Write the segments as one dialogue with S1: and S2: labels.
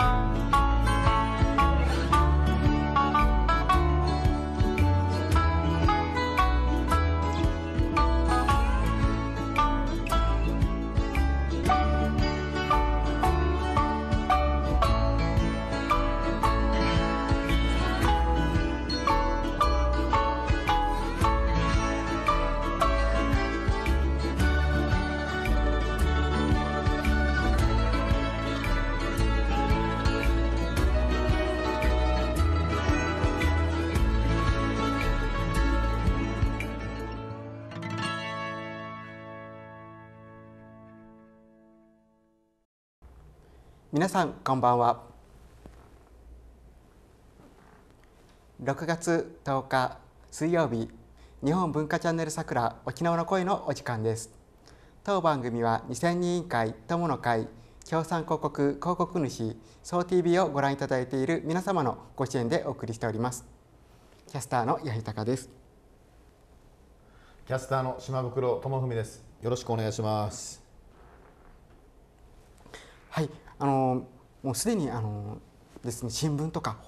S1: Bye. 皆さんこんばんは6月1日水曜日日本文化チャンネル桜沖縄の声のお時間です当番組は2000人委員会友の会協賛広告広告主総 TV をご覧いただいている皆様のご支援でお送りしております
S2: キャスターの八重豊ですキャスターの島袋智文です
S1: よろしくお願いしますはい、あのもうすでにあのですね新聞とか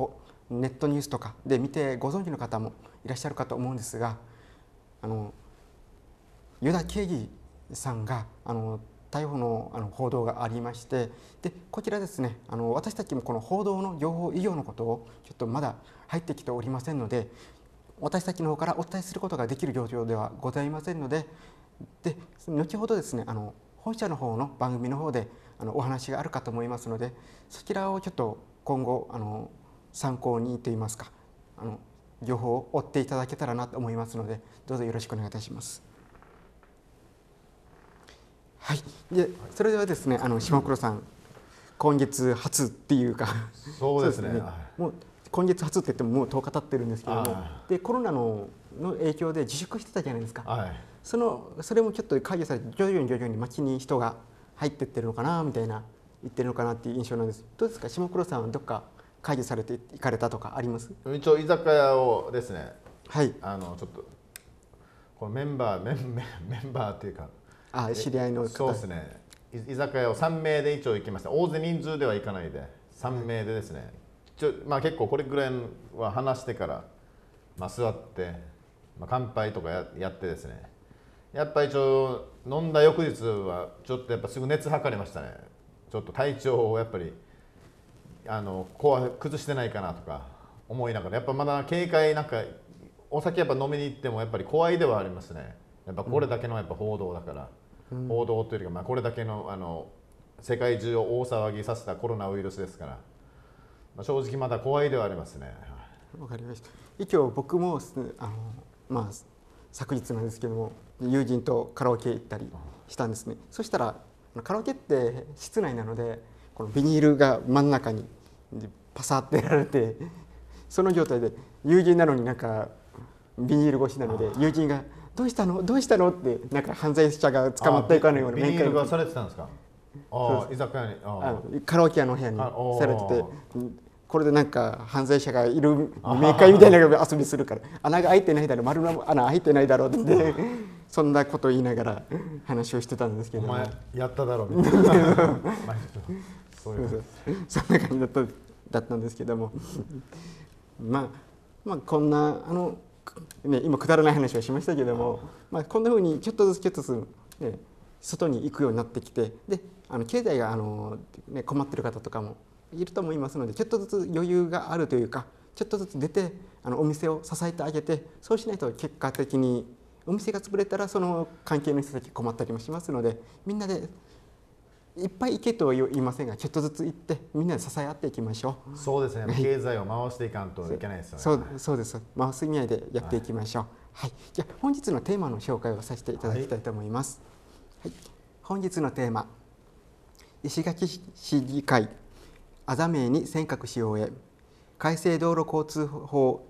S1: ネットニュースとかで見てご存知の方もいらっしゃるかと思うんですがあのユダ・ケギさんがあの逮捕のあの報道がありましてでこちらですねあの私たちもこの報道の情報以上のことをちょっとまだ入ってきておりませんので私たちの方からお伝えすることができる状況ではございませんのでで後ほどですねあの本社の方の番組の方であのお話があるかと思いますのでそちらをちょっと今後あの参考にといいますかあの情報を追っていただけたらなと思いますのでどうぞよろしくお願いいたします。はい、でそれではですねあの下黒さん今月初っていうかそうですねね、もう今月初って言ってももう10日経ってるんですけどもでコロナのの影響で自粛してたじゃないですか、はい、そのそれもちょっと解除されて徐々に徐々に街に人が入ってってるのかなみたいな言ってるのかなっていう印象なんですどうですか下黒さんはどっか解除されて行かれたとかあります
S2: 一応居酒屋をですねはいあのちょっとこのメンバーメンメンバーっていうか
S1: あ知り合いのそうですね
S2: 居酒屋を3名で一応行きました大勢人数では行かないで3名でですね、はい、ちょまあ、結構これぐらいは話してから、まあ、座って、まあ、乾杯とかややってですねやっぱり一応飲んだ翌日はちょっとやっぱすぐ熱測れましたねちょっと体調をやっぱりあのこ崩してないかなとか思いながらやっぱまだ警戒なんかお酒やっぱ飲みに行ってもやっぱり怖いではありますねやっぱこれだけのやっぱ報道だから、うん、報道というよりか、まあ、これだけのあの世界中を大騒ぎさせたコロナウイルスですから、まあ、正直まだ怖いではありますね
S1: わかりました一応僕もあのまあ昨日なんですけども友人とカラオケ行ったりしたんですねそしたらカラオケって室内なのでこのビニールが真ん中にパサってやられてその状態で友人なのになんかビニール越しなので友人が「どうしたのどうしたの?」ってなんか犯罪者が捕まったいかのような面会が
S2: されてたんですか居酒屋にあ
S1: カラオケ屋の部屋にされててこれでなんか犯罪者がいる面会みたいな遊びするから穴が開いてないだろう丸の穴開いてないだろうってそんなこと言いながら話をしてたんですけどお前やっただろみたいな
S2: そん
S1: な感じだっただったんですけどもまあ、まあこんなあの、ね、今くだらない話はしましたけどもまあ、こんなふうにちょっとずつちょっとずつ、ね、外に行くようになってきてであの経済があの、ね、困ってる方とかもいると思いますのでちょっとずつ余裕があるというかちょっとずつ出てあのお店を支えてあげてそうしないと結果的にお店が潰れたらその関係の人たち困ったりもしますのでみんなでいっぱい行けとは言いませんがちょっとずつ行ってみんなで支え合っていきましょ
S2: うそうですね経済を回していかんといけないですよねそう
S1: そうです回す意味合いでやっていきましょう、はい、はい、じゃ本日のテーマの紹介をさせていただきたいと思います、はい、はい、本日のテーマ石垣市議会あざめに尖閣使用へ改正道路交通法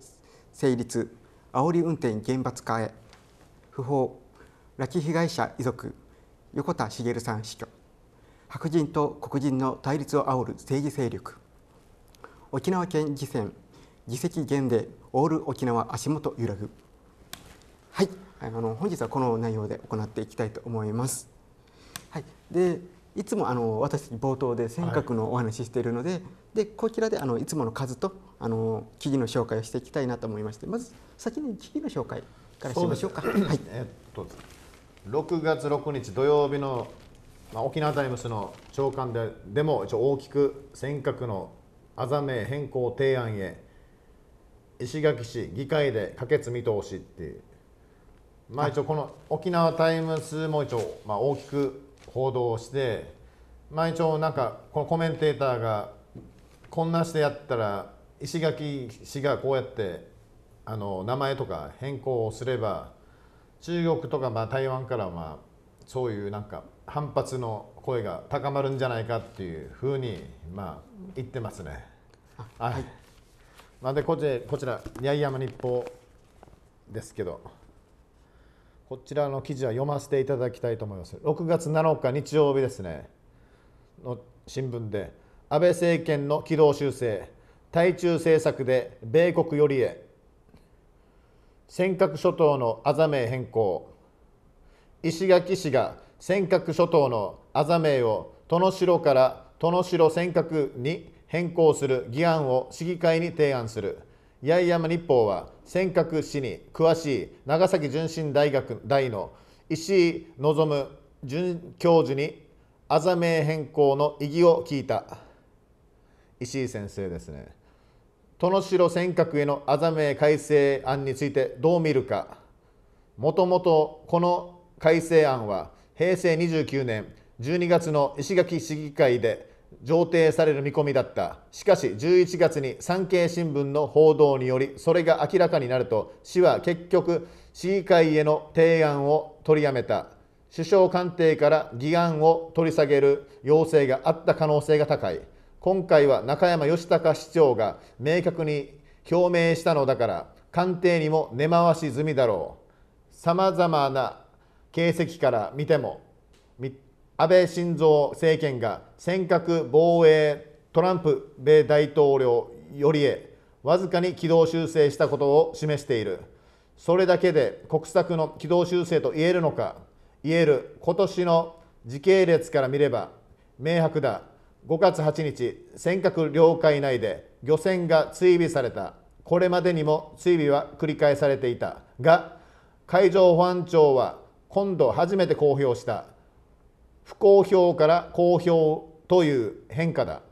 S1: 成立煽り運転厳罰化へ不法拉致被害者遺族横田茂さん死去白人と黒人の対立を煽る政治勢力沖縄県議選議席減でオール沖縄足元揺らぐはいあの本日はこの内容で行っていきたいと思います。はい、でいつもあの私冒頭で尖閣のお話ししているのではい、でこちらであのいつもの数とあの記事の紹介をしていきたいなと思いましてまず先に記事の紹介からしましょうか。うはい、え
S2: っと6月6日土曜日の、まあ、沖縄タイムスの長官ででも一応大きく尖閣のあざめ変更提案へ石垣市議会で可決見通しっていう、まあ、一応この沖縄タイムスも一応、まあ、大きく報道して、まあ、一応なんかこのコメンテーターがこんなしてやったら石垣市がこうやってあの名前とか変更をすれば中国とかまあ台湾からまあそういうなんか反発の声が高まるんじゃないかっていうふうにまあ言ってますね。はい、まあ、でこちこちら「八重山日報」ですけどこちらの記事は読ませていただきたいと思います。6月7日日曜日ですねの新聞で安倍政権の軌道修正対中政策で米国よりへ尖閣諸島のあざ名変更石垣市が尖閣諸島のあざ名を殿城から殿城尖閣に変更する議案を市議会に提案する八重山日報は尖閣市に詳しい長崎純真大学大の石井望准教授にあざ名変更の意義を聞いた石井先生ですね殿城尖閣へのあめ改正案についてどう見るかもともとこの改正案は平成29年12月の石垣市議会で上呈される見込みだったしかし11月に産経新聞の報道によりそれが明らかになると市は結局市議会への提案を取りやめた首相官邸から議案を取り下げる要請があった可能性が高い今回は中山義隆市長が明確に表明したのだから官邸にも根回し済みだろうさまざまな形跡から見ても安倍晋三政権が尖閣防衛トランプ米大統領よりへわずかに軌道修正したことを示しているそれだけで国策の軌道修正と言えるのか言える今年の時系列から見れば明白だ5月8日尖閣領海内で漁船が追尾されたこれまでにも追尾は繰り返されていたが海上保安庁は今度初めて公表した不公表から公表という変化だ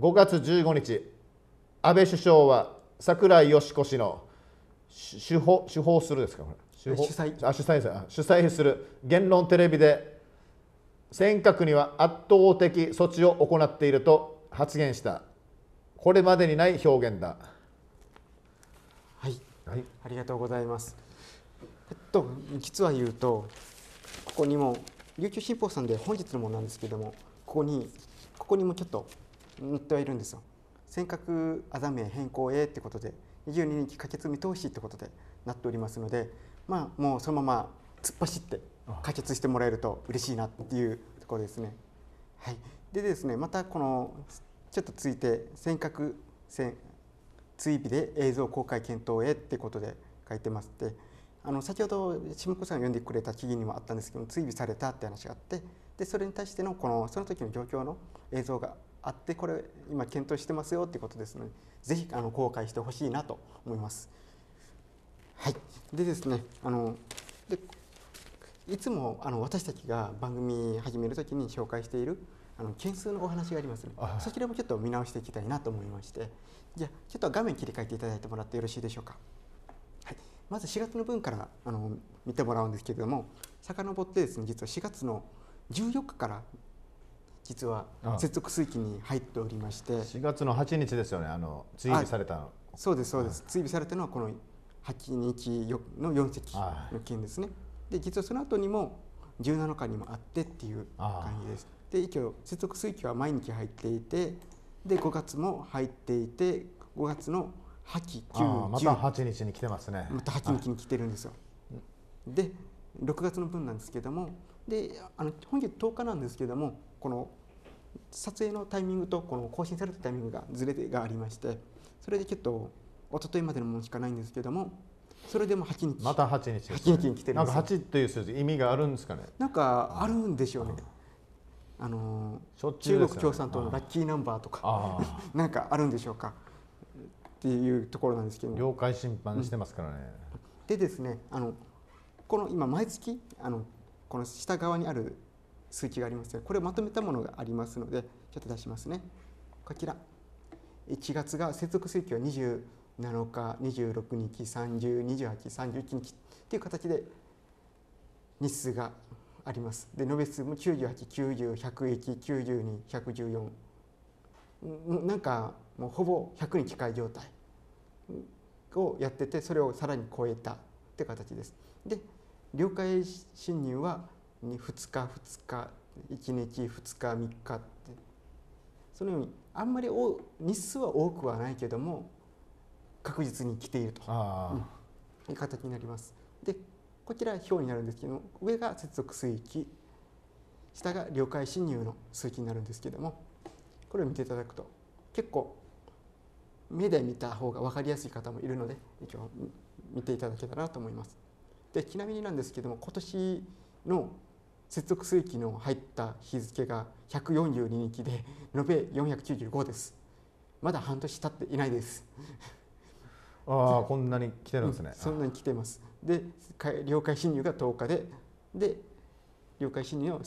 S2: 5月15日安倍首相は桜井よし子氏の主主主するですか主催あ主催主催する言論テレビで尖閣には圧倒的措置を行っていると発言したこれまでにない表現だ
S1: はい、はい、ありがとうございますえっと実は言うとここにも琉球新報さんで本日のものなんですけどもここにここにもちょっと載ってはいるんですよ尖閣あざめ変更へってことで22日可決見通しってことでなっておりますのでまあもうそのまま突っ走って解決してもらえると嬉しいなっていうところですね。はい、でですねまたこのちょっとついて尖閣線追尾で映像公開検討へってことで書いてますであの先ほど下子さんが読んでくれた記事にもあったんですけど追尾されたって話があってでそれに対してのこのその時の状況の映像があってこれ今検討してますよってことですのでぜひあの公開してほしいなと思います。はい、でですねあのいつもあの私たちが番組始めるときに紹介しているあの件数のお話がありますの、ね、で、そちらもちょっと見直していきたいなと思いましてじゃあちょっと画面切り替えていただいてもらってよろしいでしょうか、はい、まず4月の分からあの見てもらうんですけれども遡ってですね実は4月の14日から実は接続水域に入っておりまし
S2: てああ4月の8日ですよねあの追尾された
S1: そうですそうです、追尾されたのはこの8日の4隻の件ですね、で実はその後にも17日にもあってっていう感じです。で一応接続水域は毎日入っていてで5月も入っていて5月の
S2: 8、9、また8日に来てますね。また8日に来てるんですよ。
S1: で6月の分なんですけどもであの本日10日なんですけどもこの撮影のタイミングとこの更新されたタイミングがずれがありましてそれでちょっと一昨日までのものしかないんですけどもそれでも8日また8日、ね、8日に来てるなんか8
S2: という数字意味があるんですかね
S1: なんかあるんでしょうね、あの中国共産党のラッキーナンバーとか なんかあるんでしょうかっていうところなんですけど了
S2: 解審判してますからね、う
S1: ん、でですねあのこの今毎月あのこの下側にある数値がありますこれをまとめたものがありますのでちょっと出しますねこちら1月が接続水域は2 0 7日26日302831日っていう形で日数がありますで延べ数も98901019114なんかもうほぼ100に近い状態をやっててそれをさらに超えたって形です。で了解侵入は2日2日1日2日3日ってそのようにあんまり日数は多くはないけども確実に来ていると、いう形になります。でこちら表になるんですけども上が接続水域下が領海侵入の水域になるんですけどもこれを見ていただくと結構目で見た方が分かりやすい方もいるので今日見ていただけたらと思います。でちなみになんですけども今年の接続水域の入った日付が142日で延べ495です。まだ半年経っていないです。
S2: ああこんなに来てるんですね、うん、そ
S1: んなに来てますで領海侵入が10日でで領海侵入の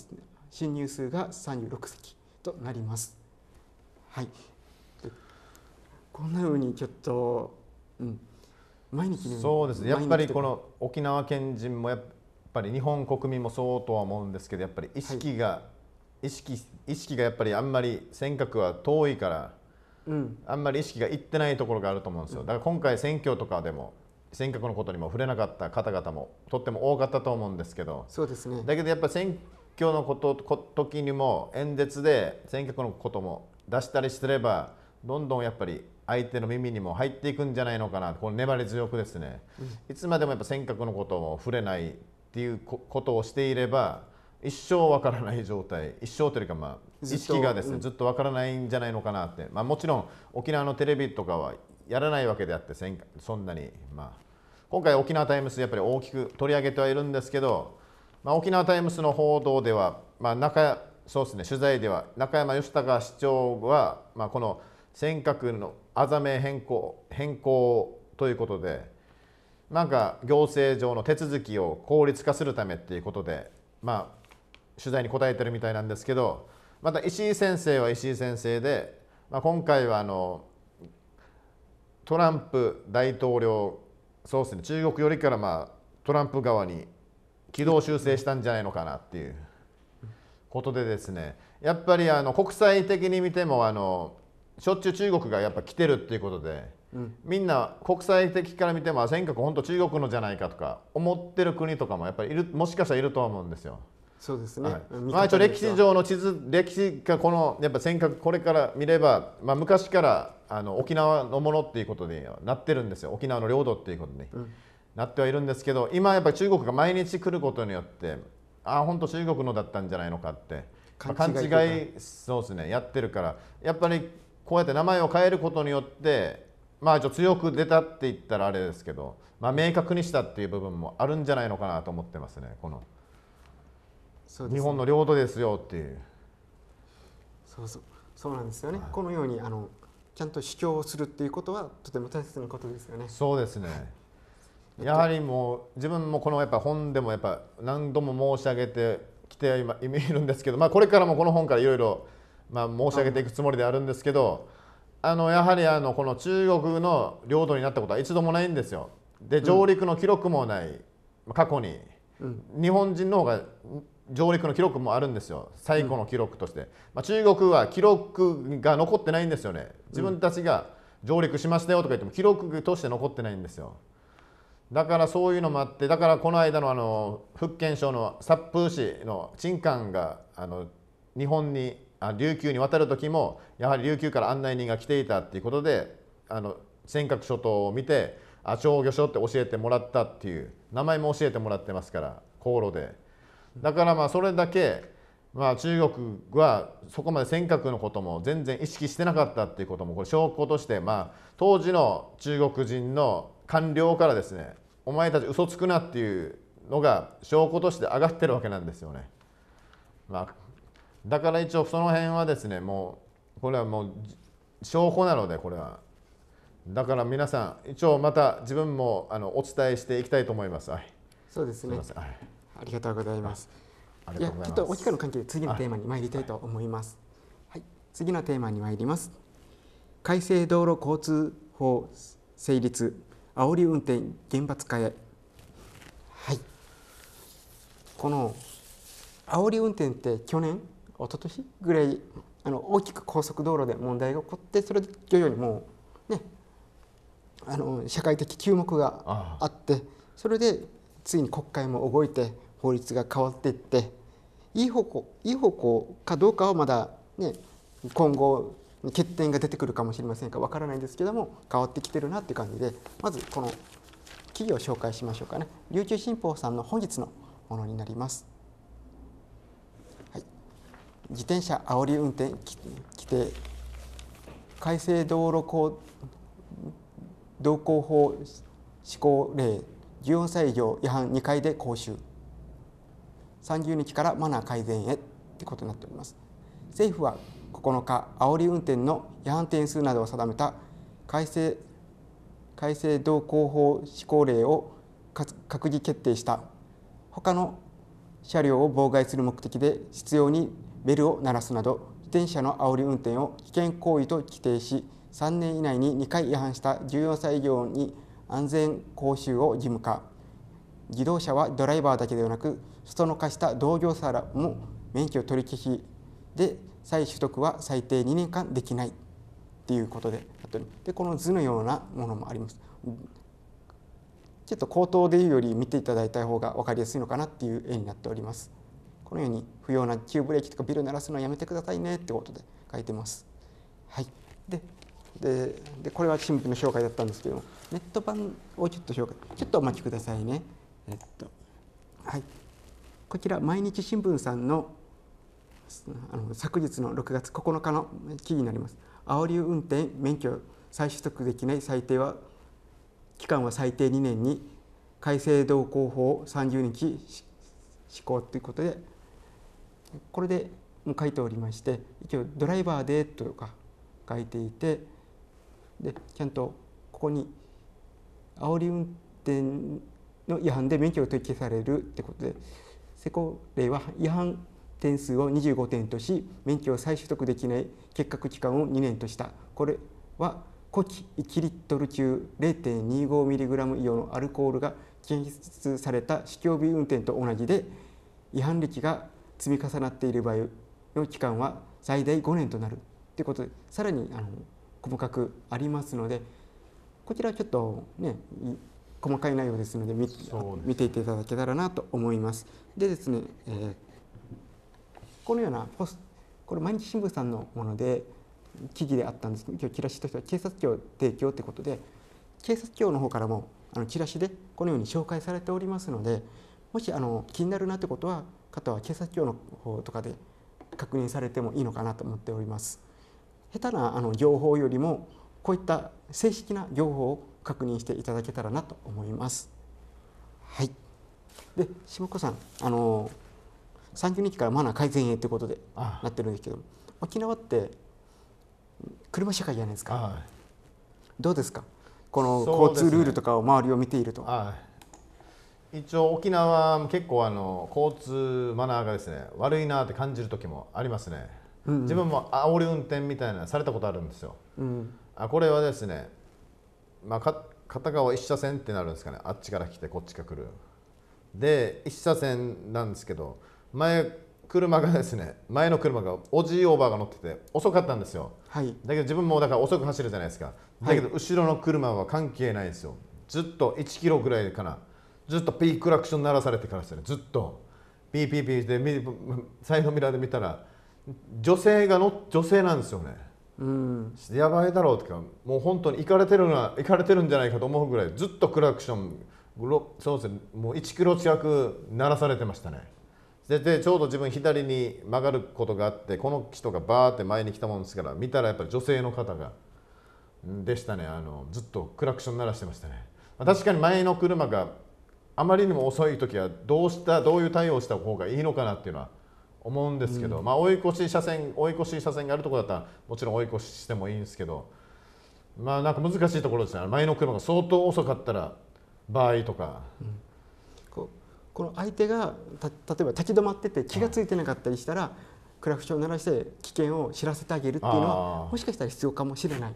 S1: 侵入数が36隻となりますはいこんなふうにちょっと、うん、毎日そうですねやっぱりこの
S2: 沖縄県人もやっぱり日本国民もそうとは思うんですけどやっぱり意識が、はい、意識意識がやっぱりあんまり尖閣は遠いからうん、あんまり意識がいってないところがあると思うんですよだから今回選挙とかでも選挙のことにも触れなかった方々もとっても多かったと思うんですけどそうですねだけどやっぱ選挙のことこ時にも演説で選挙のことも出したりすればどんどんやっぱり相手の耳にも入っていくんじゃないのかなこの粘り強くですね、うん、いつまでもやっぱ尖閣のことを触れないっていうことをしていれば一生わからない状態一生というかまあ意識がですねずっとわからないんじゃないのかなって、まあ、もちろん沖縄のテレビとかはやらないわけであってそんなにまあ今回沖縄タイムスやっぱり大きく取り上げてはいるんですけど、まあ、沖縄タイムスの報道では、まあ中そうですね、取材では中山義孝市長は、まあ、この尖閣のあざめ変更変更ということでなんか行政上の手続きを効率化するためっていうことで、まあ、取材に答えてるみたいなんですけどまた石井先生は石井先生で、まあ、今回はあのトランプ大統領そうですね中国よりからまあトランプ側に軌道修正したんじゃないのかなっていうことでですねやっぱりあの国際的に見てもあのしょっちゅう中国がやっぱ来てるっていうことで、うん、みんな国際的から見ても尖閣本当中国のじゃないかとか思ってる国とかもやっぱりいるもしかしたらいると思うんですよ。そうですね、はいまあ、一応歴史上の地図歴史がこのやっぱ尖閣これから見れば、まあ、昔からあの沖縄のものっていうことになってるんですよ沖縄の領土っていうことに、なってはいるんですけど今やっぱり中国が毎日来ることによってああ本当中国のだったんじゃないのかって、まあ、勘違いそうですねやってるからやっぱりこうやって名前を変えることによってまあ強く出たって言ったらあれですけど、まあ、明確にしたっていう部分もあるんじゃないのかなと思ってますねこの。
S1: そうね日本の領土ですよっていうそうそうそうなんですよね、はいこのようにあのちゃんと主張をするっていうことはとても大切なことで
S2: すよね。そうですねやはりもう自分もこのやっぱ本でもやっぱ何度も申し上げてきて今いるんですけど、まあ、これからもこの本からいろいろま申し上げていくつもりであるんですけどあのやはりあのこの中国の領土になったことは一度もないんですよ。で上陸の記録もない過去に、うん日本人の方が上陸の記録もあるんですよ最後の記録として、うん、まあ、中国は記録が残ってないんですよね自分たちが上陸しましたよとか言っても記録として残ってないんですよだからそういうのもあってだからこの間のあの福建省の殺風市の鎮漢があの日本にあ琉球に渡る時もやはり琉球から案内人が来ていたということであの尖閣諸島を見てあ長魚諸って教えてもらったっていう名前も教えてもらってますから航路で。だからまあそれだけ、まあ、中国はそこまで尖閣のことも全然意識してなかったっていうこともこれ証拠として、まあ、当時の中国人の官僚からですねお前たち嘘つくなっていうのが証拠として上がってるわけなんですよね。まあ、だから一応その辺はですねもうこれはもう証拠なのでこれはだから皆さん一応また自分もあのお伝えしていきたいと思います。はい、そうですね。すみません。はいありがとうございます。いや、ちょっとお時間の
S1: 関係で次のテーマに参りたいと思います。はい、次のテーマに参ります。改正道路交通法成立、煽り運転厳罰化へ。はい。この煽り運転って去年、一昨年ぐらいあの大きく高速道路で問題が起こってそれで徐々にもうねあの社会的注目があってそれでついに国会も動いて法律が変わっていっていい方向いい方向かどうかはまだね今後欠点が出てくるかもしれませんかわからないんですけども変わってきてるなっていう感じでまずこの企業を紹介しましょうかね琉球新報さんの本日のものになります。はい、自転車煽り運転規定改正道路交道交法施行令14歳以上違反2回で講習30日からマナー改善へってことになっております政府は9日煽り運転の違反点数などを定めた改正改正道交法施行令を閣議決定した他の車両を妨害する目的で必要にベルを鳴らすなど自転車の煽り運転を危険行為と規定し3年以内に2回違反した14歳以上に安全講習を義務化自動車はドライバーだけではなく人の貸した同業者らも免許取り消しで再取得は最低2年間できないっていうことででこの図のようなものもあります。ちょっと口頭で言うより見ていただいた方が分かりやすいのかなっていう絵になっております。このように不要な急ブレーキとかビル鳴らすのはやめてくださいねってことで書いてます。はい、でででこれは新聞の紹介だったんですけどもネット版をちょっと紹介ちょっとお待ちくださいね。えっとはいこちら毎日新聞さんのあの昨日の6月9日の記事になります。煽り運転免許再取得できない最低は期間は最低2年に改正道交法30日施行ということでこれで書いておりまして一応「ドライバーで」とか書いていてでちゃんとここに煽り運転の違反で免許を取り消されるってことで施行令は違反点数を25点とし免許を再取得できない結核期間を2年としたこれは呼気1リットル中 0.25mg 以上のアルコールが検出された酒気帯び運転と同じで違反歴が積み重なっている場合の期間は最大5年となるということでさらにあの細かくありますのでこちらちょっとね細かい内容ですので見、ね、見ていていただけたらなと思います。でですね、えー、このようなポスこれ毎日新聞さんのもので記事であったんですけど今日チラシとしては警察庁提供ということで警察庁の方からもあのチラシでこのように紹介されておりますのでもしあの気になるなってことは方は警察庁の方とかで確認されてもいいのかなと思っております。下手なあの情報よりもこういった正式な情報を確認していただけたらなと思います。はい、で下子さんあの三十日からマナー改善へということでなってるんですけど沖縄って車社会じゃないですか、はい、どうですかこの交通ルールとかを周りを見ていると。ねは
S2: い、一応沖縄も結構あの交通マナーがですね悪いなって感じる時もありますね、うんうん、自分も煽り運転みたいなされたことあるんですよ、うん、あこれはですねまあ、片側1車線ってなるんですかねあっちから来てこっちから来るで1車線なんですけど前車がですね前の車がおじいおばあが乗ってて遅かったんですよ、はい、だけど自分もだから遅く走るじゃないですかだけど後ろの車は関係ないですよずっと1キロぐらいかなずっとピークラクション鳴らされてからですねずっとピーピーピーでイドミラーで見たら女性がの女性なんですよねうん、やばいだろうとかもう本当に行かれてるな行かれてるんじゃないかと思うぐらいずっとクラクションそうですねもう1キロ近く鳴らされてましたねでちょうど自分左に曲がることがあってこの人がバーって前に来たもんですから見たらやっぱり女性の方がでしたねあのずっとクラクション鳴らしてましたね確かに前の車があまりにも遅い時はどうしたどういう対応した方がいいのかなっていうのは思うんですけど、うん、まあ、追い越し車線追い越し車線があるところだったらもちろん追い越ししてもいいんですけどまあなんか難しいところですね前の車が相当遅かったら場合とか、うん、ここの相手が
S1: た例えば立ち止まってて気が付いてなかったりしたら、はい、クラクションを鳴らして危険を知らせてあげるっていうのはもしかしたら必要かもしれないっ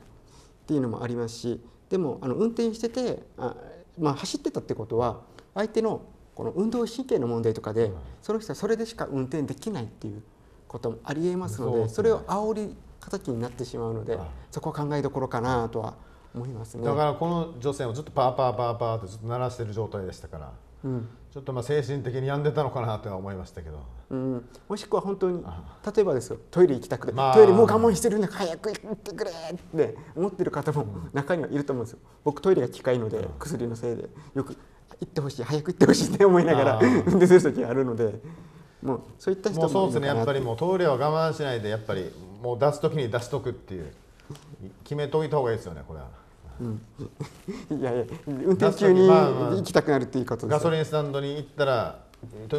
S1: ていうのもありますしでもあの運転しててあ、まあ、走ってたってことは相手のこの運動神経の問題とかで、その人はそれでしか運転できないっていうこともありえますのでそれを煽り形になってしまうのでそこは考えどころかなとは思いますねだか
S2: らこの女性もずっとパーパーパーパーってずっと鳴らしてる状態でしたから、うん、ちょっとまあ精神的に病んでたのかなとは思いましたけど、
S1: うん、もしくは本当に例えばですよトイレ行きたくて、まあ、トイレもう我慢してるんだ早く行ってくれって思ってる方も中にはいると思うんですよ僕トイレが近いので薬のせいでよく行ってほしい早く行ってほしいって思いながら運転する時があるのでもうそういった人もそうですねやっぱりもうトイレ
S2: は我慢しないでやっぱりもう出す時に出しとくっていう決めといた方がいいですよねこれは。うん、いやいや運転中に行きたくなるっていうことです、ガソリンスタンドに行ったら、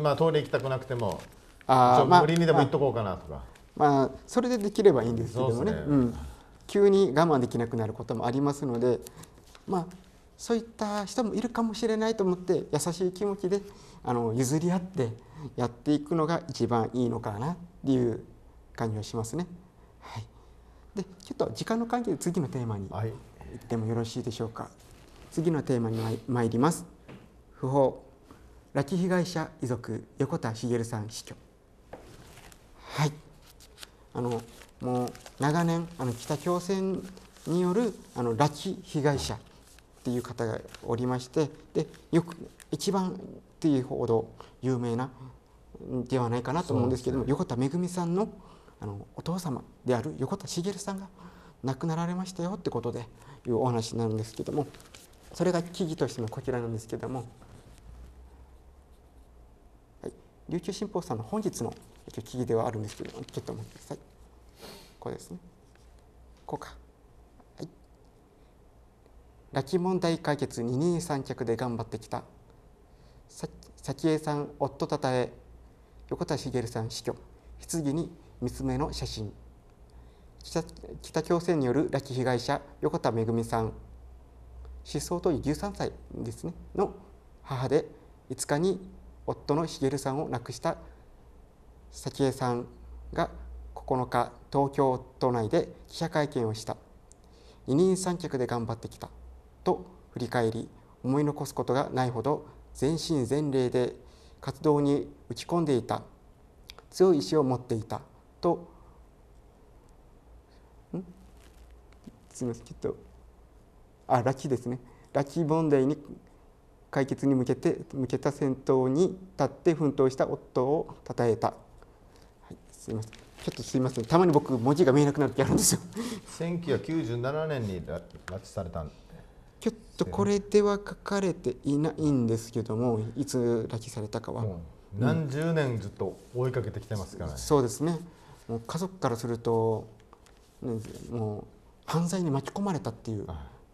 S2: まあ、トイレ行きたくなくてもあ、まあ、無理にでも行っとこうかなとか、
S1: まあ、それでできればいいんですけどもね、ねうん、急に我慢できなくなることもありますので、まあ、そういった人もいるかもしれないと思って優しい気持ちであの譲り合ってやっていくのが一番いいのかなっていう感じがしますね。はい、でちょっと時間の関係で次のテーマに行ってもよろしいでしょうか。はい、次のテーマにま参ります。不法拉致被害者遺族横田茂さん死去。はいあのもう長年あの北朝鮮によるあの拉致被害者ていう方がおりましてでよく一番っていうほど有名なではないかなと思うんですけども、ね、横田めぐみさんのあのお父様である横田茂さんが亡くなられましたよってことでいうお話なんですけどもそれが記事としてのこちらなんですけども、はい、琉球新報さんの本日の記事ではあるんですけどもちょっと待ってください。こうですね。こうか。拉致問題解決二人三脚で頑張ってきた早江さん夫たたえ横田茂さん死去棺に娘の写真北朝鮮による拉致被害者横田めぐみさん失踪当時13歳ですねの母で5日に夫の茂さんを亡くした早紀江さんが9日東京都内で記者会見をした二人三脚で頑張ってきた振り返り思い残すことがないほど全身全霊で活動に打ち込んでいた強い意志を持っていたとすみませんきっとあラッキーですねラッキー問題に解決に向けて向けた戦闘に立って奮闘した夫を称えた、はい、すみませんちょっとすみませんたまに僕文字が見えなくなる時あるんですよ
S2: 1997 年に拉致された
S1: ちょっとこれでは書かれていないんですけどもいつ拉致されたかは、うん、何十
S2: 年ずっと追いかけてきてますからね、
S1: そうですねもう家族からすると、もう犯罪に巻き込まれたっていう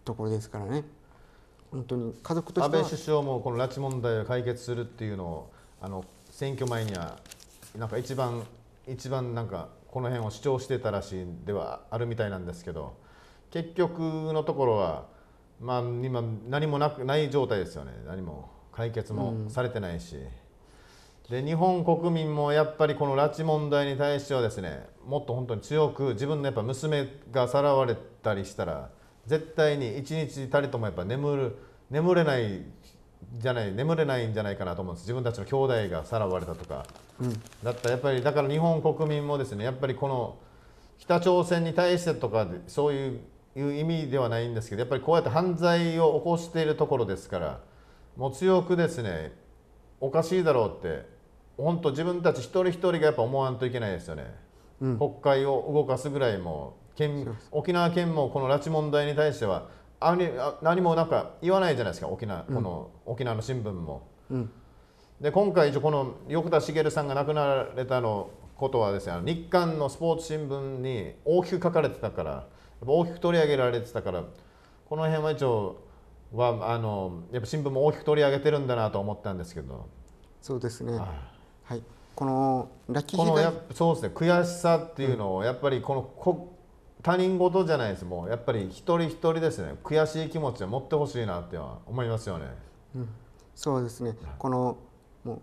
S1: ところですからね本当に家族としては安倍首
S2: 相もこの拉致問題を解決するっていうのをあの選挙前にはなんか一番一番なんかこの辺を主張してたらしいではあるみたいなんですけど結局のところはまあ、今何もなくない状態ですよね何も解決もされてないし、うん、で日本国民もやっぱりこの拉致問題に対してはですねもっと本当に強く自分のやっぱ娘がさらわれたりしたら絶対に一日たりともやっぱ眠る眠れないじゃない眠れないんじゃないかなと思うんです自分たちの兄弟がさらわれたとか、うん、だったらやっぱりだから日本国民もですねやっぱりこの北朝鮮に対してとかそういういう意味ではないんですけどやっぱりこうやって犯罪を起こしているところですからもう強くですねおかしいだろうって本当自分たち一人一人がやっぱ思わんといけないですよね、うん、国会を動かすぐらいも県沖縄県もこの拉致問題に対してはあ何もなんか言わないじゃないですか沖縄この、沖縄の新聞も。うん、で今回この横田茂さんが亡くなられたのことはですね日刊のスポーツ新聞に大きく書かれてたから大きく取り上げられてたからこの辺は一応はあのやっぱ新聞も大きく取り上げてるんだなと思ったんですけどそうですね、はい、は
S1: い、この
S2: そうですね悔しさっていうのをやっぱりこのこ他人事じゃないですもうやっぱり一人一人ですね悔しい気持ちを持ってほしいなっては思いますよね、うん、
S1: そうですね、このも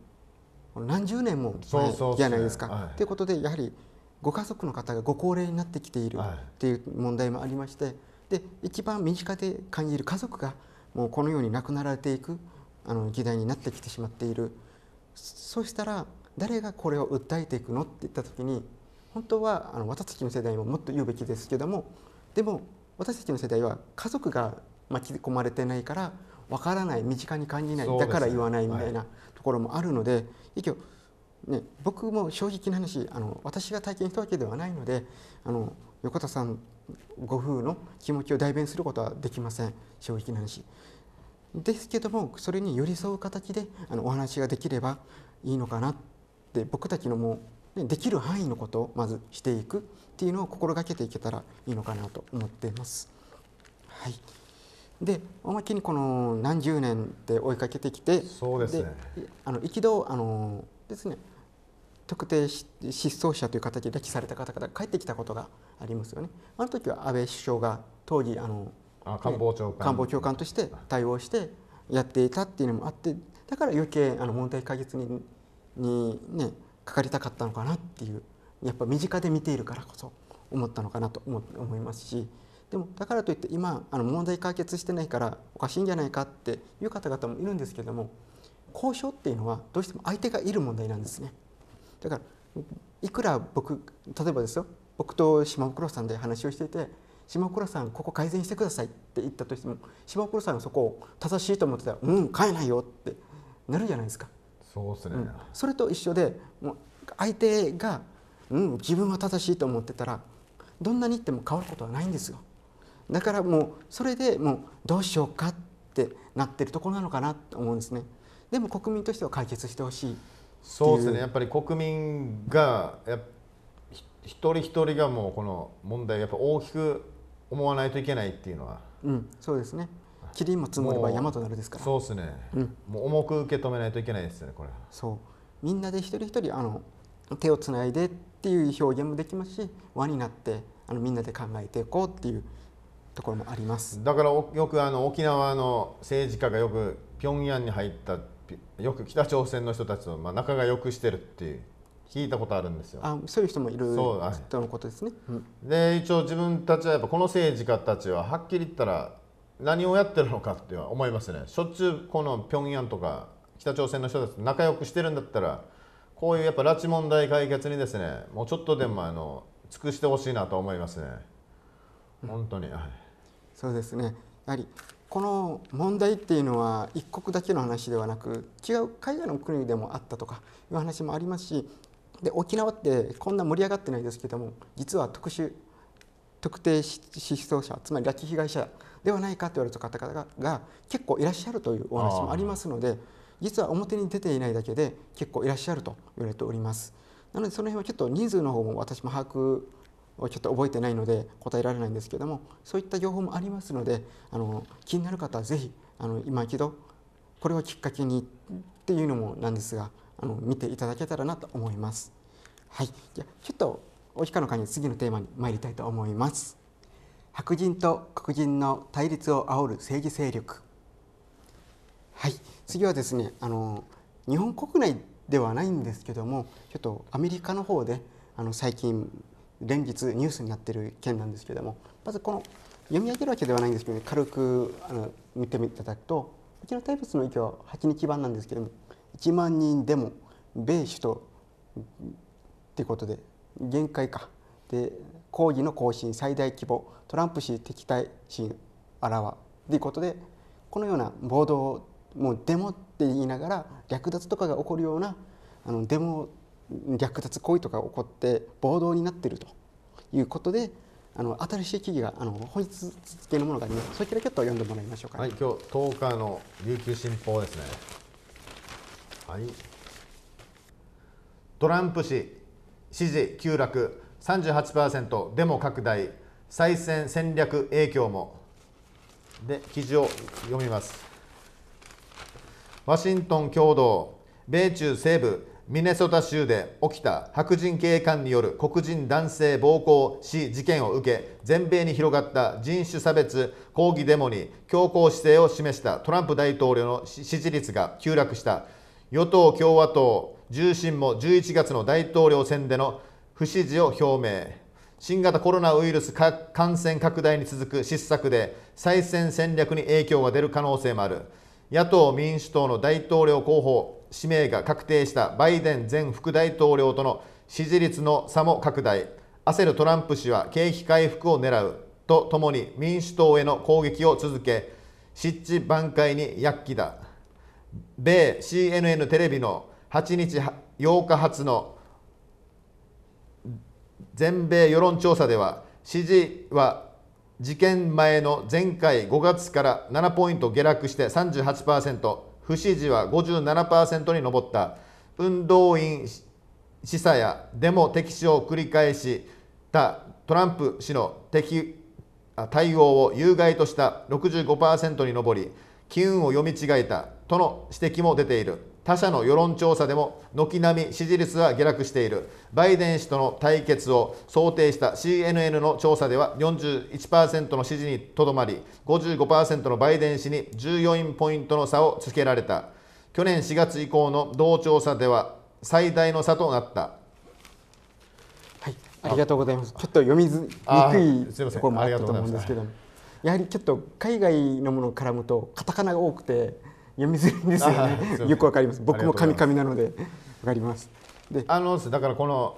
S1: う何十年も前じゃないですか。と、ね、はい、いうことでやはりご家族の方がご高齢になってきているっていう問題もありまして、はい、で一番身近で感じる家族がもうこのように亡くなられていくあの時代になってきてしまっているそうしたら誰がこれを訴えていくのって言った時に本当はあの私たちの世代ももっと言うべきですけどもでも私たちの世代は家族が巻き込まれてないからわからない身近に感じないだから言わないみたいなところもあるので、でねね、僕も正直な話あの私が体験したわけではないのであの横田さんご夫婦の気持ちを代弁することはできません正直な話。ですけどもそれに寄り添う形であのお話ができればいいのかなって僕たちのもうできる範囲のことをまずしていくっていうのを心がけていけたらいいのかなと思っています。はい、でおまけにこの何十年って追いかけてきてそうです、ね、あの一度あのですね特定失踪者という形で拉致された方々が帰ってきたことがありますよね。あの時は安倍首相が当時あの官房長官官房長官として対応してやっていたっていうのもあってだから余計あの問題解決にに、ね、かかりたかったのかなっていうやっぱ身近で見ているからこそ思ったのかなと思思いますしでもだからといって今あの問題解決してないからおかしいんじゃないかっていう方々もいるんですけども交渉っていうのはどうしても相手がいる問題なんですね。だからいくら僕例えばですよ僕と島袋さんで話をしていて島袋さんここ改善してくださいって言ったとしても島袋さんがそこを正しいと思ってたら「うん変えないよ」ってなるじゃないですか。そうですね、うん、それと一緒でもう相手が、うん、自分は正しいと思ってたらどんなに言っても変わることはないんですよ。だからもうそれでもうどうしようかってなってるところなのかなと思うんですね。でも国民としては解決してほしいそうですねやっぱ
S2: り国民が一人一人がもうこの問題をやっぱ大きく思わないといけないっていうのは、うん、そうですね
S1: りも積もれば山とな
S2: るですからそうですね、うん、もう重く受け止めないといけないですよねこれそうみんなで一
S1: 人一人あの手をつないでっていう表現もできますし輪になってあのみんな
S2: で考えていこうっていうところもありますだからよくあの沖縄の政治家がよく平壌に入ったってよく北朝鮮の人たちと、まあ、仲が良くしてるっていう聞いたことあるんですよ。あそういう人もいるそう、とのことですね。うん、で一応自分たちはやっぱこの政治家たちははっきり言ったら何をやってるのかっては思いますね。しょっちゅうこの平壌とか北朝鮮の人たちと仲良くしてるんだったらこういうやっぱ拉致問題解決にですねもうちょっとでもあの尽くしてほしいなと思いますね。本当に、はい、
S1: そうですねやはりこの問題っていうのは一国だけの話ではなく違う海外の国でもあったとかいう話もありますしで沖縄ってこんな盛り上がってないですけども実は特殊特定失踪者つまり拉致被害者ではないかと言われた方々が結構いらっしゃるというお話もありますので実は表に出ていないだけで結構いらっしゃると言われております。なのでその辺はちょっと人数の方も私も把握をちょっと覚えてないので答えられないんですけどもそういった情報もありますのであの気になる方は是非あの今一度これをきっかけにっていうのもなんですがあの見ていただけたらなと思います。はい、じゃちょっとおひかの会に次のテーマに参りたいと思います。白人と黒人の対立を煽る政治勢力はい次はですねあの日本国内ではないんですけどもちょっとアメリカの方であの最近連日ニュースになってる件なんですけれどもまずこの読み上げるわけではないんですけど、軽くあの見ていただくとうちら大仏の意は8日版なんですけれども1万人でも米首都ってことで限界かで抗議の行進最大規模トランプ氏敵対心あらわということでこのような暴動もうデモって言いながら略奪とかが起こるようなあのデモ略奪行為とか起こって暴動になっているということであの新しい記事があの本日付のものがありますそちらちょっと読んでもらいましょうか、は
S2: い、今日10日の琉球新報ですねはいトランプ氏支持急落38%デモ拡大再選戦略影響もで記事を読みますワシントン共同米中西部ミネソタ州で起きた白人警官による黒人男性暴行死事件を受け全米に広がった人種差別抗議デモに強硬姿勢を示したトランプ大統領の支持率が急落した与党・共和党重心も11月の大統領選での不支持を表明新型コロナウイルス感染拡大に続く失策で再選戦略に影響が出る可能性もある野党・民主党の大統領候補指名が確定したバイデン前副大統領との支持率の差も拡大焦るトランプ氏は景気回復を狙うとともに民主党への攻撃を続け失地挽回に躍起だ米 CNN テレビの8日8日発の全米世論調査では支持は事件前の前回5月から7ポイント下落して38%。不支持は57%に上った運動員示唆やデモ敵視を繰り返したトランプ氏の敵対応を有害とした65%に上り機運を読み違えたとの指摘も出ている他社の世論調査でも軒並み支持率は下落しているバイデン氏との対決を想定した CNN の調査では41%の支持にとどまり55%のバイデン氏に14ポイントの差をつけられた去年4月以降の同調査では最大の差となったはいありがとうございますちょっと読みにくいところもあったと思うんですけど
S1: やはりちょっと海外のものを絡むとカタカナが多く
S2: て読
S1: みづらいんですよね。よくわかります。僕もカミカミなのでわかります。
S2: で、あのだからこの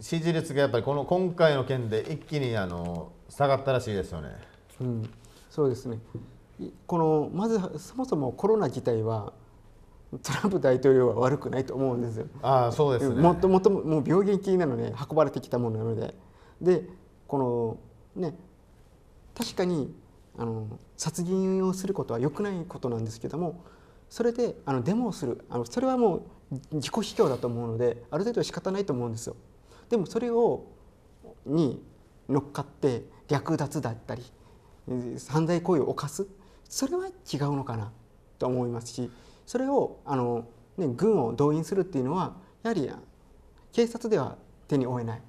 S2: 支持率がやっぱりこの今回の件で一気にあの下がったらしいですよね。
S1: うん、そうですね。このまずそもそもコロナ自体はトランプ大統領は悪くないと思うんですよ。
S2: ああそうですね。も
S1: ともともう病原菌なので運ばれてきたものなので、でこのね確かにあの殺人をすることは良くないことなんですけどもそれであのデモをするあのそれはもう自己卑怯だと思うのである程度仕方ないと思うんですよ。でもそれをに乗っかって略奪だったり犯罪行為を犯すそれは違うのかなと思いますしそれをあの、ね、軍を動員するっていうのはやはり警察では手に負えない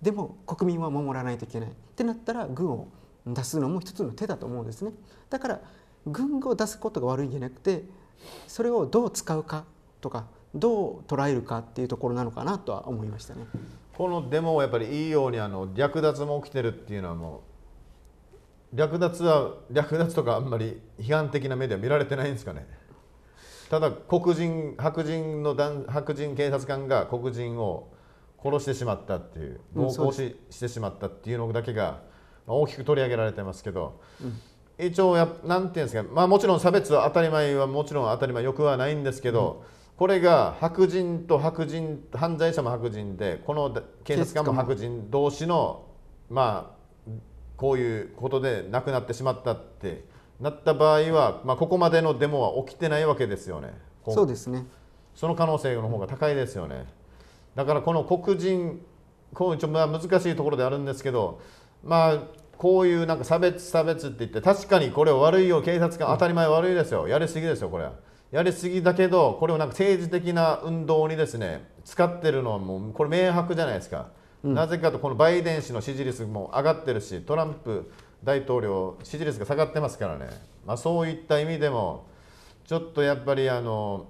S1: でも国民は守らないといけないってなったら軍を出すのも一つの手だと思うんですねだから群を出すことが悪いんじゃなくてそれをどう使うかとかどう捉えるかっていうところな
S2: のかなとは思いましたねこのデモをやっぱりいいようにあの略奪も起きてるっていうのはもう略奪は略奪とかあんまり批判的な目では見られてないんですかねただ黒人白人の白人警察官が黒人を殺してしまったっていう暴行し,、してしまったっていうのだけが大きく取り上げられてますけど、うん、一応やなんていうんですか、まあ、もちろん差別は当たり前はもちろん当たり前よくはないんですけど、うん、これが白人と白人犯罪者も白人でこの警察官も白人同士のまあこういうことで亡くなってしまったってなった場合は、まあ、ここまでのデモは起きてないわけですよね。そうですねその可能性の方が高いですよね。だからこの黒人こうちょ難しいところであるんですけどまあこういうなんか差別差別って言って確かにこれ悪いよ警察官当たり前悪いですよやりすぎですよこれやりすぎだけどこれをなんか政治的な運動にですね使ってるのはもうこれ明白じゃないですか、うん、なぜかとこのバイデン氏の支持率も上がってるしトランプ大統領支持率が下がってますからね、まあ、そういった意味でもちょっとやっぱりあの、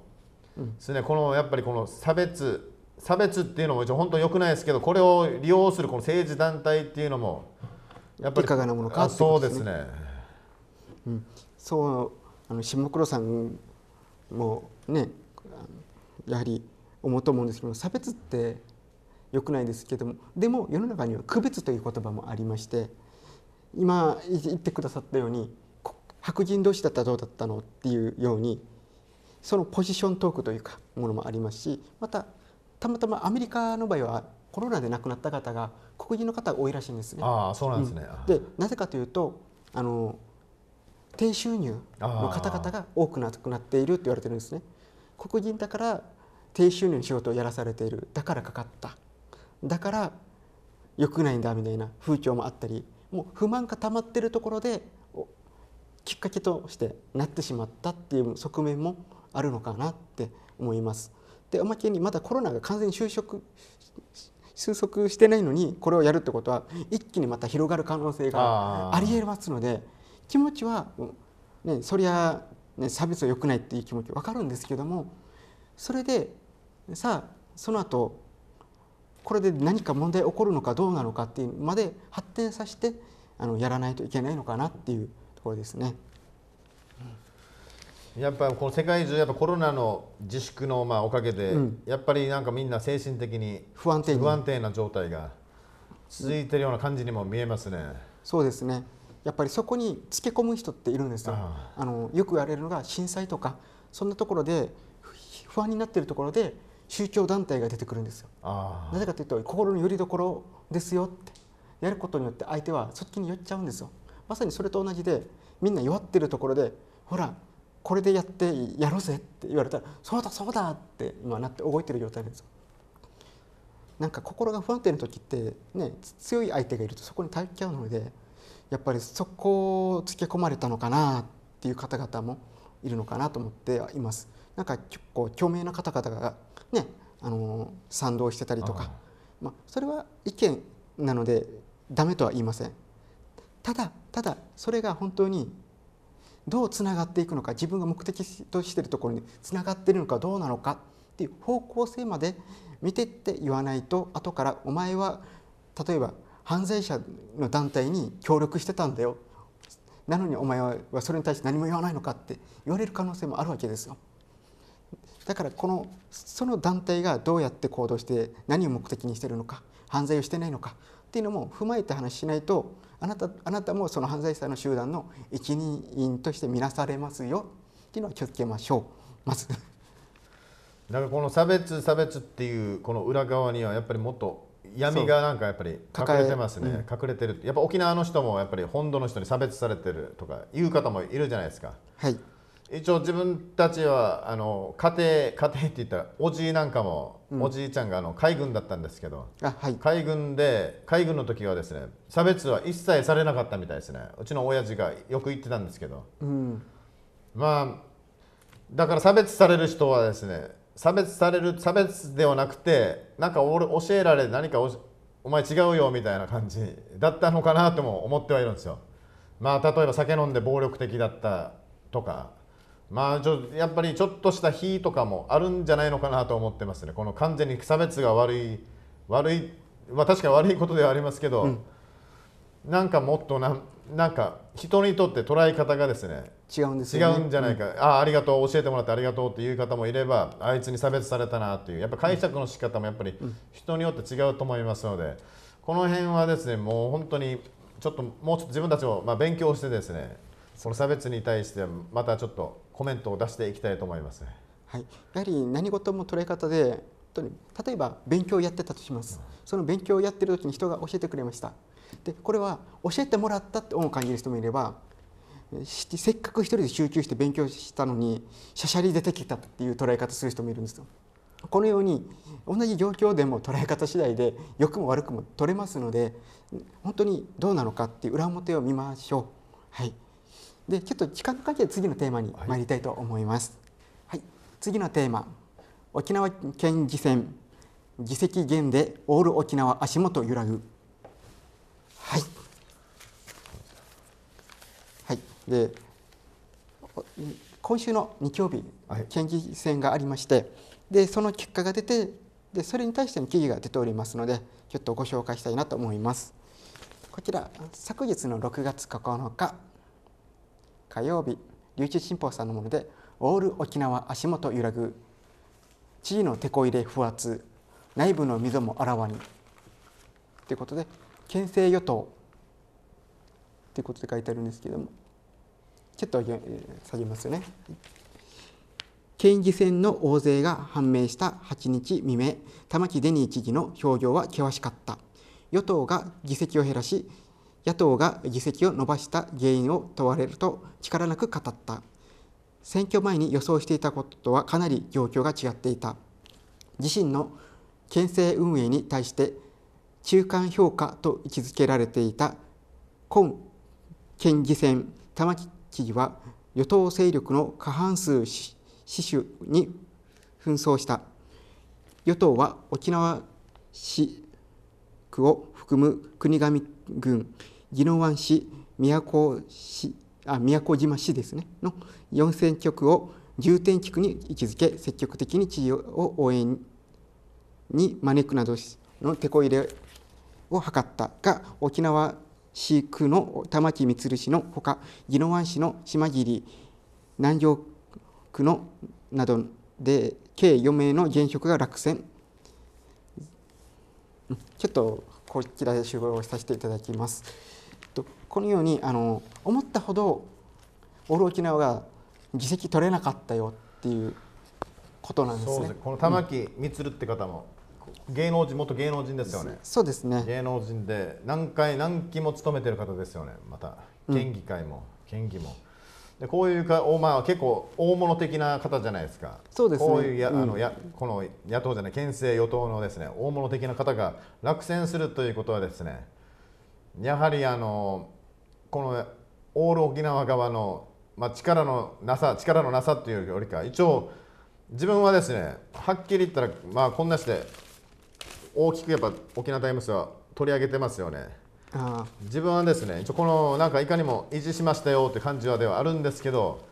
S2: ですねこのやっぱりこの差別差別っていうのも一応本当良くないですけどこれを利用するこの政治団体っていうのもやっぱりいかがなものか、そうですね、うん、そ
S1: うあの下黒さんもねやはり思うと思うんですけど差別って良くないですけどもでも世の中には区別という言葉もありまして今言ってくださったように白人同士だったらどうだったのっていうようにそのポジショントークというかものもありますしまたたまたまアメリカの場合はコロナで亡くなった方が黒人の方が多いらしいんですね。あそうなんですね、うん、でなぜかというとあの低収入の方々が多くなくなっているって言われてるんですね。黒人だから低収入の仕事をやらされているだからかかっただから良くないんだみたいな風潮もあったりもう不満が溜まってるところできっかけとしてなってしまったっていう側面もあるのかなって思います。でおまけにまだコロナが完全に就職収束してないのにこれをやるってことは一気にまた広がる可能性がありえますので気持ちは、ね、そりゃ、ね、差別は良くないっていう気持ち分かるんですけどもそれでさあその後これで何か問題起こるのかどうなのかっていうまで発展させてあのやらないといけないのかなっていうところですね。
S2: やっぱこの世界中やっぱコロナの自粛のまあおかげで、うん、やっぱりなんかみんな精神的に不安定不安定な状態が続いてるような感じにも見えますね。
S1: そうですねやっぱりそこにつけ込む人っているんですよ。あのよく言われるのが震災とかそんなところで不安になってるところで宗教団体が出てくるんですよ。なぜかというと心の拠り所ですよってやることによって相手はそっちに寄っちゃうんですよ。まさにそれと同じでみんな弱ってるところでほらこれでやってやろうぜって言われたらそうだそうだって今なって動いてる状態なんですなんか心が不安定な時ってね強い相手がいるとそこに耐えちゃうのでやっぱりそこをつけ込まれたのかなっていう方々もいるのかなと思っています。なんか結構共鳴な方々がねあの賛同してたりとかまあ、それは意見なのでダメとは言いません。ただただそれが本当にどうつながっていくのか自分が目的としているところにつながっているのかどうなのかっていう方向性まで見てって言わないと後から「お前は例えば犯罪者の団体に協力してたんだよ」なのにお前はそれに対して何も言わないのかって言われる可能性もあるわけですよ。だからこのその団体がどうやって行動して何を目的にしてるのか犯罪をしてないのかっていうのも踏まえて話しないとあなたあなたもその犯罪者の集団の一人員として見なされますよっていうのは
S2: 気をつけましょうまず。なんかこの差別差別っていうこの裏側にはやっぱりもっと闇がなんかやっぱり隠れてますね、隠れてるやっぱ沖縄の人もやっぱり本土の人に差別されてるとかいう方もいるじゃないですか、はい、一応自分たちはあの家庭家庭って言ったらおじいなんかも、うん、おじいちゃんがあの海軍だったんですけど、はい、海軍で海軍の時はですね差別は一切されなかったみたいですねうちの親父がよく言ってたんですけど、うん、まあだから差別される人はですね差別される差別ではなくてなんか教えられ何かお前違うよみたいな感じだったのかなとも思ってはいるんですよ。まあ例えば酒飲んで暴力的だったとかまあちょやっぱりちょっとした非とかもあるんじゃないのかなと思ってますねこの完全に差別が悪い悪い、まあ、確かに悪いことではありますけど、うん、なんかもっとなんなんか人にとって捉え方がですね違うんですね、違うんじゃないか、うん、あありがとう教えてもらってありがとうっていう方もいればあいつに差別されたなっていうやっぱ解釈の仕方もやっぱり人によって違うと思いますのでこの辺はですねもう本当にちょっともうちょっと自分たちもまあ勉強してですねその差別に対してまたちょっとコメントを出していきたいと思います、
S1: はい、やはり何事も捉え方で例えば勉強をやってたとします、その勉強をやってる時に人が教えてくれましたでこれは教えてもらったって恩を感じる人もいればせっかく一人で集中して勉強したのにしゃしゃり出てきたっていう捉え方する人もいるんですよ。このように同じ状況でも捉え方次第で良くも悪くも取れますので本当にどうなのかっていう裏表を見ましょう。はいでちょっと時間かけて次のテーマに参りたいと思います。はい、はい、次のテーマ沖縄県議選議席減でオール沖縄足元揺らぐ。はい。はい。で今週の日曜日、県議選がありまして、でその結果が出て、でそれに対しての記事が出ておりますので、ちょっとご紹介したいなと思います。こちら昨日の6月9日。火曜日留置新報さんのもので「オール沖縄足元揺らぐ地位のてこ入れ不圧内部の溝もあらわに」ということで県政与党ということで書いてあるんですけどもちょっと下げますよね。県議選の大勢が判明した8日未明玉城デニー知事の表情は険しかった与党が議席を減らし野党が議席を伸ばした原因を問われると力なく語った選挙前に予想していたこととはかなり状況が違っていた自身の県政運営に対して中間評価と位置づけられていた今県議選玉城知事は与党勢力の過半数死守に紛争した与党は沖縄市区を含む国頭郡宜野湾市宮古市あ宮古島市ですねの4選挙区を重点地区に位置づけ積極的に知事を応援に招くなどの手こ入れを図ったが沖縄市区の玉城満氏のほか宜野湾市の島尻南城区のなどで計4名の現職が落選ちょっとこちらで集合させていただきます。このようにあの思ったほどオール沖縄が議席取れなかったよっていうことなんですね。すこの玉
S2: 木満って方も、芸能人元芸能人ですよね。そうですね。芸能人で何回何期も務めてる方ですよね。また県議会も、うん、県議も。でこういうかおまあ結構大物的な方じゃないですか。そうですね。こういうや、うん、あのやこの野党じゃない県政与党のですね大物的な方が落選するということはですね。やはりあのこのオール沖縄側の、まあ、力のなさ力のなさっていうよりか一応自分はですねはっきり言ったら、まあ、こんなして大きくやっぱ沖縄タイムスは取り上げてますよね。自分はですね一応このなんかいかにも維持しましたよって感じはではあるんですけど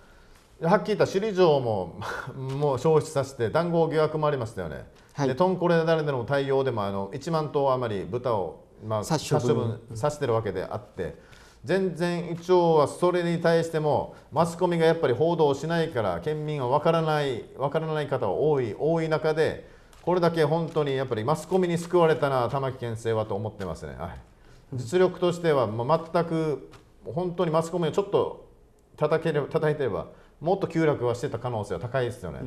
S2: はっきり言った首里城も もう消失させて談合疑惑もありましたよね、はい、でトンコレ誰での対応でもあの1万頭余り豚を、まあ、殺処分させてるわけであって全然一応はそれに対してもマスコミがやっぱり報道しないから県民は分からない分からない方は多い多い中でこれだけ本当にやっぱりマスコミに救われたな玉城県政はと思ってますね、はい、実力としては全く本当にマスコミをちょっと叩ければ叩いてればもっと急落はしてた可能性は高いですよね。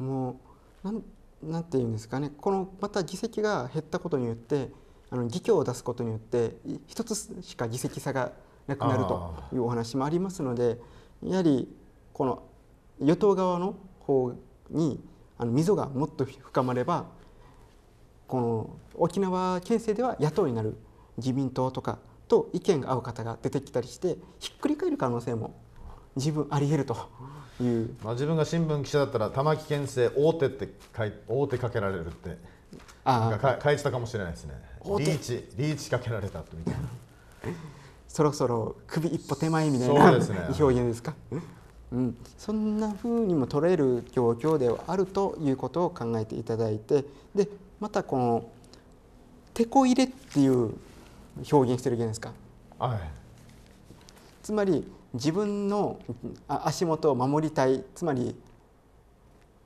S1: うん、もうなんなんていうんですかねこのまた議席が減ったことによってあの議協を出すことによって一つしか議席差がなくなるというお話もありますのでやはりこの与党側の方にあの溝がもっと深まればこの沖縄県政では野党になる自民党とかと意見
S2: が合う方が出てきたりしてひっくり返る可能性も自分あり得るという、まあ、自分が新聞記者だったら玉城県政大手って大手かけられるってあ書いてたかもしれないですね。リーチリーチかけられたみたいな
S1: そろそろ首一歩手前みたいな、ね、表現ですか、うん、そんなふうにも取れる状況ではあるということを考えていただいてでまたこの「てこ入れ」っていう表現してるじゃないですか。はい、つまり自分の足元を守りたいつまり、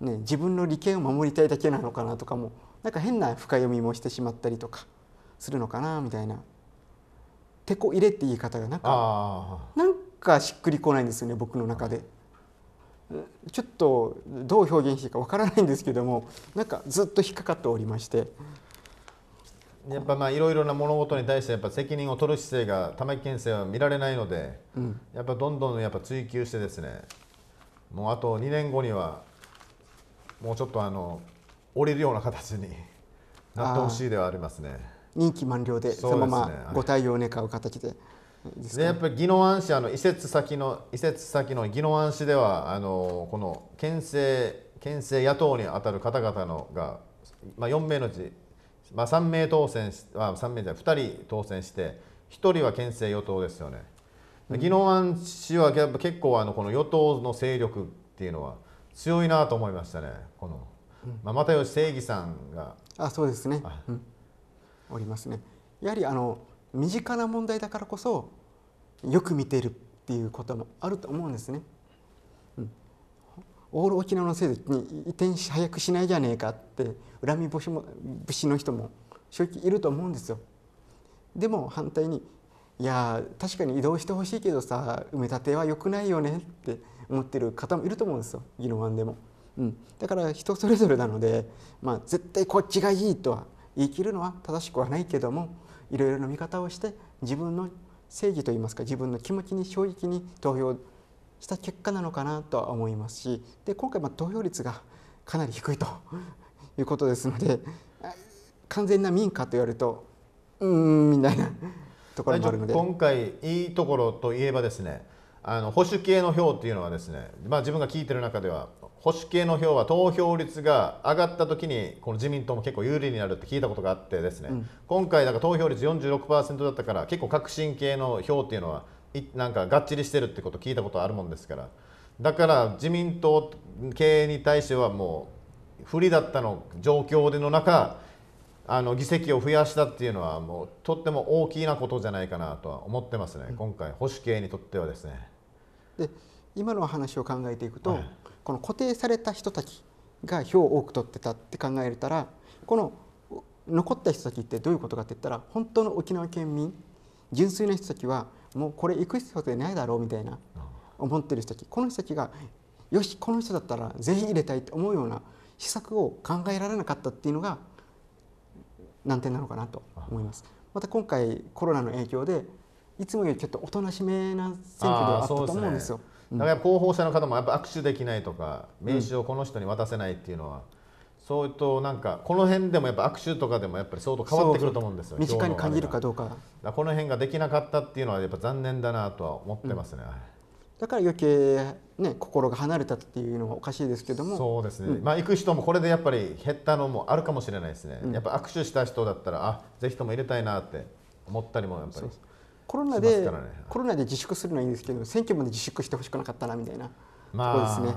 S1: ね、自分の利権を守りたいだけなのかなとかもなんか変な深読みもしてしまったりとかするのかなみたいな「てこ入れ」って言い方がなんかなんかしっくりこないんですよね僕の中で。ちょっとどう表現していいかわからないんですけどもなんかずっと引っかかっておりまして
S2: やっぱまあいろいろな物事に対してやっぱ責任を取る姿勢が玉木県政は見られないので、うん、やっぱどんどんやっぱ追求してですねもうあと2年後にはもうちょっとあの降りるような形になってほしいではありますね。任期満了でそのままご
S1: 対応願う形で。
S2: でやっぱり宜野湾市あの移設先の移設先の宜野湾市ではあのこの県政県政野党に当たる方々のが、まあ、4名のうち、まあ、3名当選し、まあ、3名じゃな2人当選して1人は県政与党ですよね。宜野湾市はやっぱ結構あのこの与党の勢力っていうのは強いなと思いましたねこの、まあ、又吉正義さんがあそうですね、うんおりますね。やはりあの身近な問題だからこ
S1: そよく見ているっていうこともあると思うんですね。うん、オール沖縄のせいに移転し早くしないじゃねえかって恨み節も節の人も正直いると思うんですよ。でも反対にいや確かに移動してほしいけどさ埋め立ては良くないよねって思ってる方もいると思うんですよ宜野湾でも、うん、だから人それぞれなので、まあ、絶対こっちがいいとは言い切るのは正しくはないけどもいろいろな見方をして自分の正義といいますか自分の気持ちに正直に投票した結果なのかなとは思いますしで今回ま投票率がかなり低いと いうことですので
S2: 完全な民家と言われると
S1: うんみたいな
S2: ところもあるので今回いいところといえばですねあの保守系の票っていうのはですね、まあ、自分が聞いてる中では保守系の票は投票率が上がった時にこの自民党も結構有利になるって聞いたことがあってですね、うん、今回か投票率46%だったから結構革新系の票っていうのはいなんかがっちりしてるってこと聞いたことあるもんですからだから自民党系に対してはもう不利だったの状況での中あの議席を増やしたっていうのはもうとっても大きなことじゃないかなとは思ってますね、うん、今回保守系にとってはですね。
S1: で今の話を考えていくと、はいこの固定された人たちが票を多く取ってたって考えたらこの残った人たちってどういうことかって言ったら本当の沖縄県民純粋な人たちはもうこれ行く必要でないだろうみたいな思ってる人たちこの人たちがよしこの人だったらぜひ入れたいと思うような施策を考えられなかったっていうのが難点なのかなと思います。また今回コロナの影響でいつもよりちょっとおとなしめな選挙ではあったと思うんですよ。
S2: だから広報者の方もやっぱ握手できないとか名刺をこの人に渡せないっていうのは、そうとなんかこの辺でもやっぱ握手とかでもやっぱり相当変わってくると思うんですよ身近に感じるかどうかこの辺ができなかったっていうのはやっぱ残念だなとは思ってますね、うん、
S1: だから余計ね心が離れたっていうのはおかしいですけどもそうですね、うん、
S2: まあ行く人もこれでやっぱり減ったのもあるかもしれないですね、うん、やっぱ握手した人だったらあぜひとも入れたいなって思ったりもやっぱりそうそう
S1: コロナで、ね、コロナで自粛するのはいいんですけど選挙まで自粛してほしくなかったなみたいなとこですね。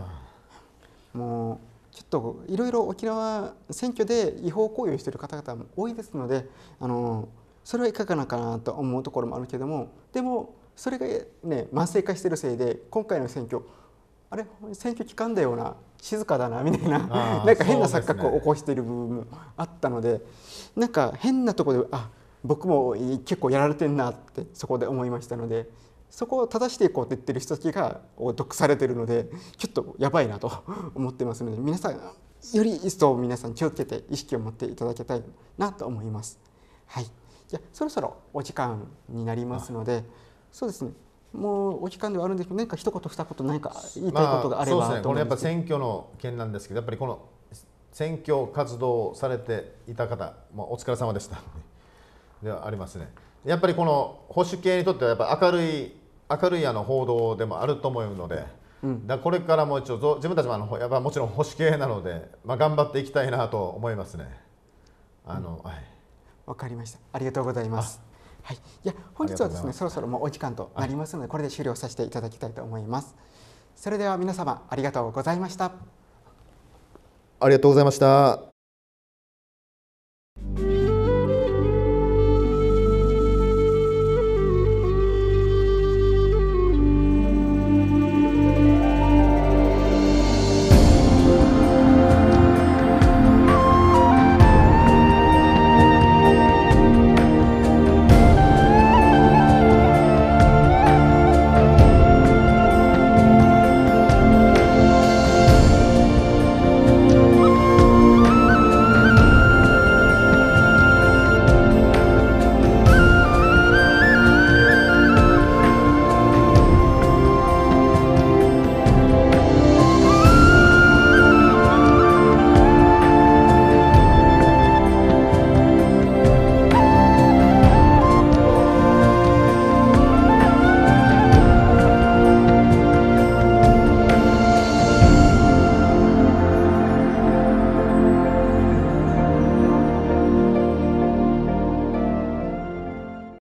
S1: まあ、もうちょっといろいろ沖縄選挙で違法行為をしている方々も多いですのであのそれはいかがなかなと思うところもあるけどもでもそれがね慢性化しているせいで今回の選挙あれ選挙期間だよな静かだなみたいななんか変な錯覚を起こしている部分もあったので、ね、なんか変なところであ僕も結構やられてんなってそこで思いましたのでそこを正していこうって言ってる人たちが毒されてるのでちょっとやばいなと思ってますので皆さんより一層皆さん気をつけて意識を持っていただきたいなと思います。はい、じゃそろそろお時間になりますのでそうですねもうお時間ではあるんですけど何か一言二言何か言いたいことがあれば、まあ、そうですねこれやっぱ
S2: 選挙の件なんですけどやっぱりこの選挙活動をされていた方、まあ、お疲れ様でした。ではありますね。やっぱりこの保守系にとってはやっぱ明るい明るいあの報道でもあると思うので、うん、だこれからも一応自分たちもあのやっぱもちろん保守系なので、まあ、頑張っていきたいなと思いますね。あの、うん、はい。わかりました。ありがとうございます。はい。いや本日はですねそろそろも
S1: うお時間となりますので、これで終了させていただきたいと思います。それでは皆様ありがとうございました。
S2: ありがとうございました。